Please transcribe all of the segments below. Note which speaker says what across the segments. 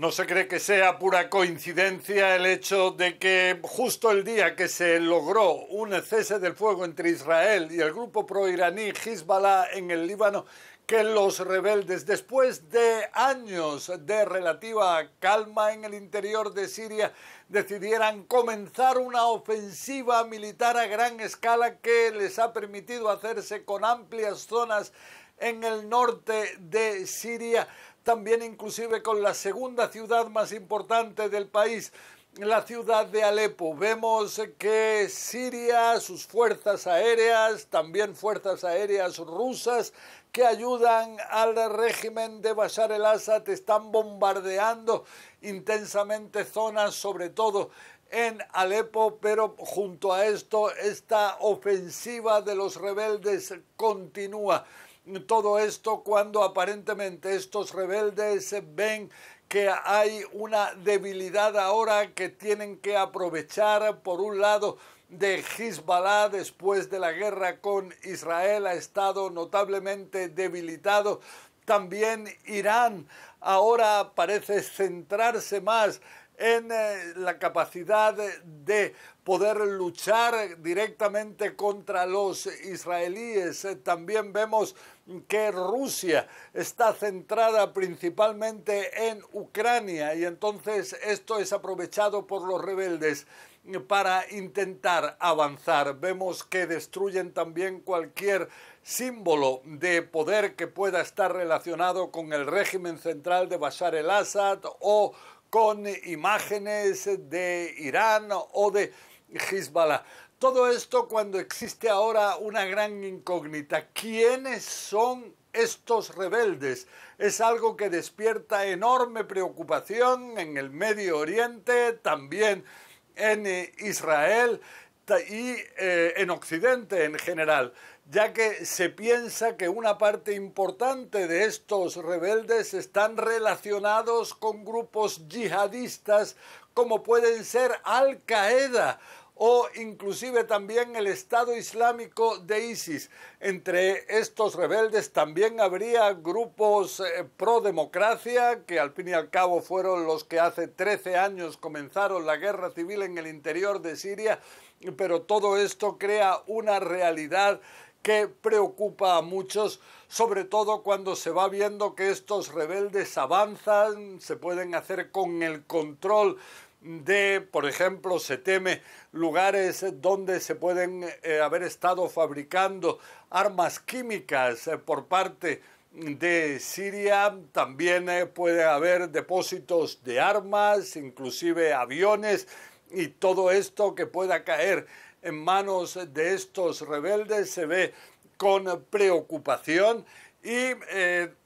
Speaker 1: No se cree que sea pura coincidencia el hecho de que justo el día que se logró un cese del fuego entre Israel y el grupo proiraní Hezbollah en el Líbano, que los rebeldes, después de años de relativa calma en el interior de Siria, decidieran comenzar una ofensiva militar a gran escala que les ha permitido hacerse con amplias zonas en el norte de Siria, también inclusive con la segunda ciudad más importante del país, la ciudad de Alepo. Vemos que Siria, sus fuerzas aéreas, también fuerzas aéreas rusas que ayudan al régimen de Bashar el-Assad, están bombardeando intensamente zonas, sobre todo en Alepo, pero junto a esto esta ofensiva de los rebeldes continúa todo esto cuando aparentemente estos rebeldes ven que hay una debilidad ahora que tienen que aprovechar por un lado de Hezbollah después de la guerra con Israel ha estado notablemente debilitado. También Irán ahora parece centrarse más en eh, la capacidad de poder luchar directamente contra los israelíes. Eh, también vemos que Rusia está centrada principalmente en Ucrania y entonces esto es aprovechado por los rebeldes para intentar avanzar. Vemos que destruyen también cualquier símbolo de poder que pueda estar relacionado con el régimen central de Bashar el-Assad o con imágenes de Irán o de Hezbollah. Todo esto cuando existe ahora una gran incógnita. ¿Quiénes son estos rebeldes? Es algo que despierta enorme preocupación en el Medio Oriente, también en eh, Israel y eh, en Occidente en general, ya que se piensa que una parte importante de estos rebeldes están relacionados con grupos yihadistas como pueden ser Al Qaeda o inclusive también el Estado Islámico de ISIS. Entre estos rebeldes también habría grupos eh, pro democracia, que al fin y al cabo fueron los que hace 13 años comenzaron la guerra civil en el interior de Siria, pero todo esto crea una realidad que preocupa a muchos, sobre todo cuando se va viendo que estos rebeldes avanzan, se pueden hacer con el control de, por ejemplo, se teme lugares donde se pueden eh, haber estado fabricando armas químicas eh, por parte de Siria, también eh, puede haber depósitos de armas, inclusive aviones y todo esto que pueda caer en manos de estos rebeldes se ve con preocupación y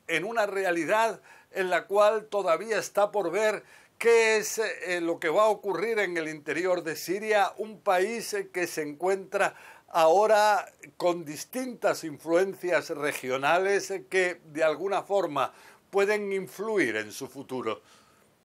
Speaker 1: en una realidad en la cual todavía está por ver ¿Qué es eh, lo que va a ocurrir en el interior de Siria? Un país eh, que se encuentra ahora con distintas influencias regionales eh, que de alguna forma pueden influir en su futuro.